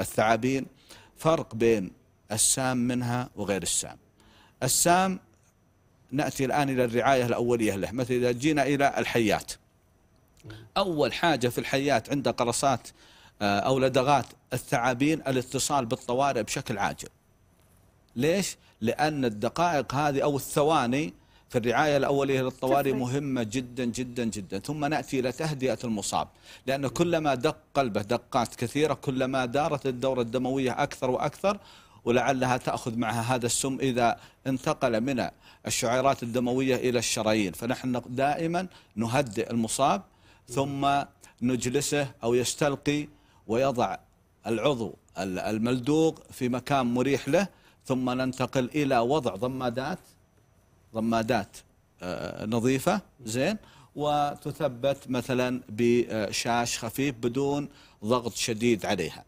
الثعابين فرق بين السام منها وغير السام السام نأتي الآن إلى الرعاية الأولية له مثل إذا جينا إلى الحيات أول حاجة في الحيات عند قرصات آه، أو لدغات الثعابين الاتصال بالطوارئ بشكل عاجل ليش؟ لأن الدقائق هذه أو الثواني فالرعاية الأولية للطوارئ مهمة جدا جدا جدا ثم نأتي إلى تهدئة المصاب لأن كلما دق قلبه دقات كثيرة كلما دارت الدورة الدموية أكثر وأكثر ولعلها تأخذ معها هذا السم إذا انتقل من الشعيرات الدموية إلى الشرايين فنحن دائما نهدئ المصاب ثم نجلسه أو يستلقي ويضع العضو الملدوق في مكان مريح له ثم ننتقل إلى وضع ضمادات رمادات آه، نظيفة زين وتثبت مثلا بشاش خفيف بدون ضغط شديد عليها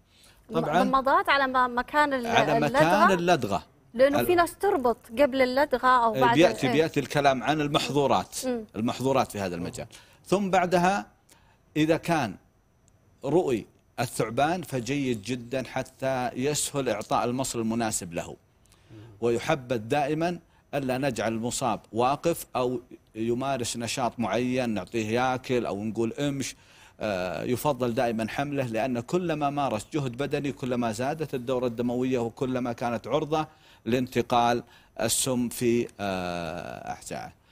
طبعا رمادات على مكان اللدغة على مكان اللدغة لانه في ناس تربط قبل اللدغه او إيه، بعد بياتي إيه. بياتي الكلام عن المحظورات م. المحظورات في هذا المجال ثم بعدها اذا كان رؤي الثعبان فجيد جدا حتى يسهل اعطاء المصل المناسب له ويحبذ دائما الا نجعل المصاب واقف او يمارس نشاط معين نعطيه ياكل او نقول امش آه، يفضل دائما حمله لان كلما مارس جهد بدني كلما زادت الدوره الدمويه وكلما كانت عرضه لانتقال السم في آه، احجائه.